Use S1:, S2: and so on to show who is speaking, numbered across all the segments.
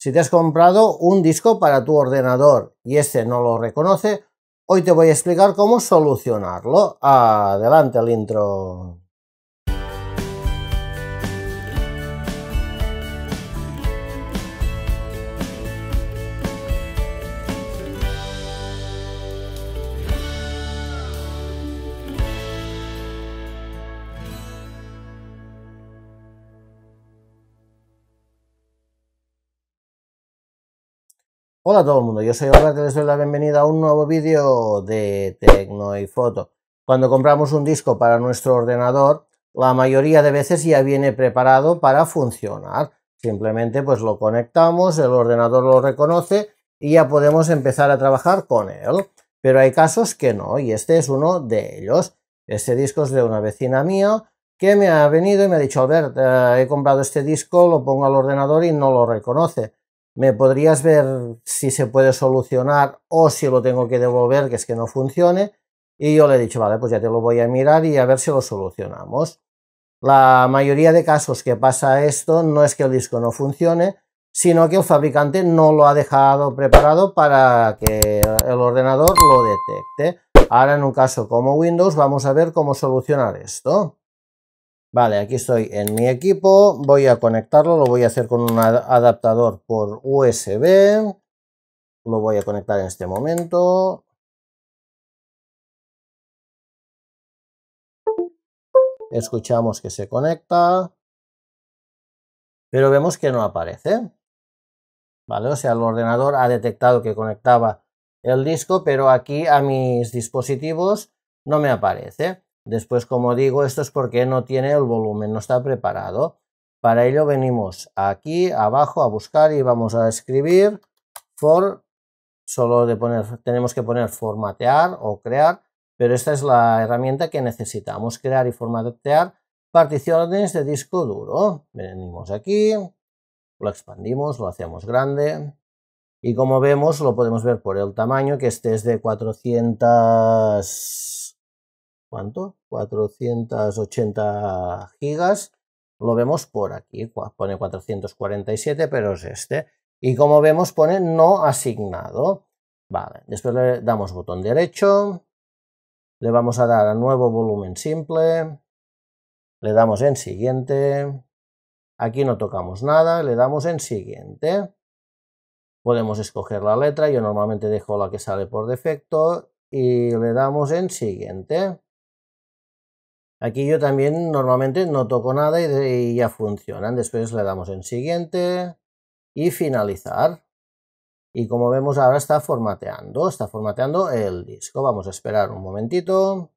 S1: Si te has comprado un disco para tu ordenador y este no lo reconoce, hoy te voy a explicar cómo solucionarlo. Adelante el intro. Hola a todo el mundo, yo soy Olga, y les doy la bienvenida a un nuevo vídeo de Tecno y Foto. Cuando compramos un disco para nuestro ordenador, la mayoría de veces ya viene preparado para funcionar. Simplemente pues lo conectamos, el ordenador lo reconoce y ya podemos empezar a trabajar con él. Pero hay casos que no, y este es uno de ellos. Este disco es de una vecina mía que me ha venido y me ha dicho, Albert, eh, he comprado este disco, lo pongo al ordenador y no lo reconoce me podrías ver si se puede solucionar o si lo tengo que devolver, que es que no funcione. Y yo le he dicho, vale, pues ya te lo voy a mirar y a ver si lo solucionamos. La mayoría de casos que pasa esto no es que el disco no funcione, sino que el fabricante no lo ha dejado preparado para que el ordenador lo detecte. Ahora en un caso como Windows vamos a ver cómo solucionar esto. Vale, aquí estoy en mi equipo, voy a conectarlo, lo voy a hacer con un adaptador por USB, lo voy a conectar en este momento. Escuchamos que se conecta, pero vemos que no aparece. Vale, o sea, el ordenador ha detectado que conectaba el disco, pero aquí a mis dispositivos no me aparece. Después, como digo, esto es porque no tiene el volumen, no está preparado. Para ello venimos aquí abajo a buscar y vamos a escribir for, solo de poner, tenemos que poner formatear o crear, pero esta es la herramienta que necesitamos, crear y formatear particiones de disco duro. Venimos aquí, lo expandimos, lo hacemos grande y como vemos lo podemos ver por el tamaño que este es de 400 ¿cuánto? 480 gigas. Lo vemos por aquí, pone 447, pero es este. Y como vemos pone no asignado. Vale, después le damos botón derecho, le vamos a dar a nuevo volumen simple, le damos en siguiente, aquí no tocamos nada, le damos en siguiente. Podemos escoger la letra, yo normalmente dejo la que sale por defecto y le damos en siguiente. Aquí yo también normalmente no toco nada y, ya funcionan. Después le damos en siguiente y finalizar. Y como vemos ahora está formateando, está formateando el disco. Vamos a esperar un momentito.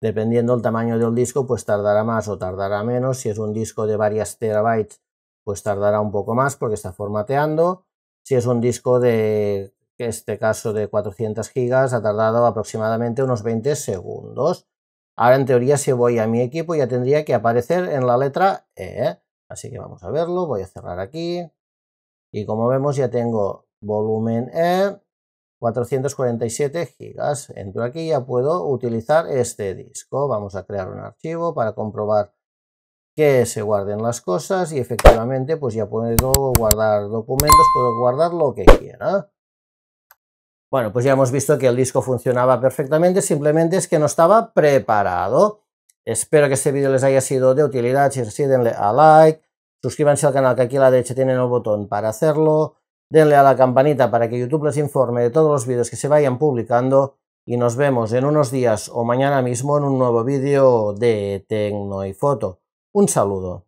S1: Dependiendo del tamaño del disco, pues tardará más o tardará menos. Si es un disco de varias terabytes, pues tardará un poco más porque está formateando. Si es un disco de, este caso, de 400 gigas, ha tardado aproximadamente unos 20 segundos. Ahora en teoría si voy a mi equipo ya tendría que aparecer en la letra E. ¿eh? Así que vamos a verlo, voy a cerrar aquí. Y como vemos ya tengo volumen E, 447 gigas. Entro aquí y ya puedo utilizar este disco. Vamos a crear un archivo para comprobar que se guarden las cosas y efectivamente pues ya puedo guardar documentos, puedo guardar lo que quiera. Bueno, pues ya hemos visto que el disco funcionaba perfectamente, simplemente es que no estaba preparado. Espero que este vídeo les haya sido de utilidad, si es así denle a like, suscríbanse al canal que aquí a la derecha tienen el botón para hacerlo, denle a la campanita para que YouTube les informe de todos los vídeos que se vayan publicando y nos vemos en unos días o mañana mismo en un nuevo vídeo de Tecno y Foto. Un saludo.